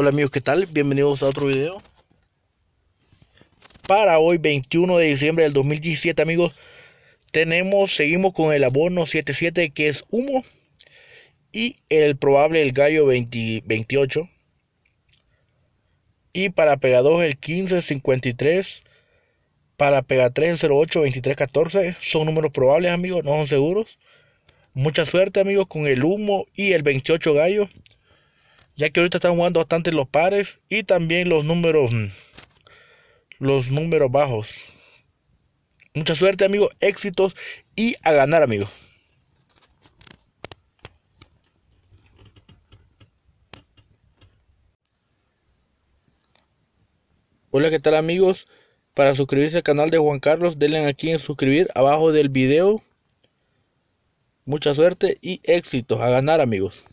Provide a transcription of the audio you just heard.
Hola amigos, ¿qué tal? Bienvenidos a otro video. Para hoy, 21 de diciembre del 2017, amigos, tenemos, seguimos con el abono 77 que es humo y el probable el gallo 28. Y para pega 2 el 1553, para pega 3 el 08, 23, 14. Son números probables, amigos, no son seguros. Mucha suerte, amigos, con el humo y el 28 gallo ya que ahorita están jugando bastante los pares y también los números mm, los números bajos. Mucha suerte, amigos, éxitos y a ganar, amigos. Hola, ¿qué tal, amigos? Para suscribirse al canal de Juan Carlos, denle aquí en suscribir abajo del video. Mucha suerte y éxitos a ganar, amigos.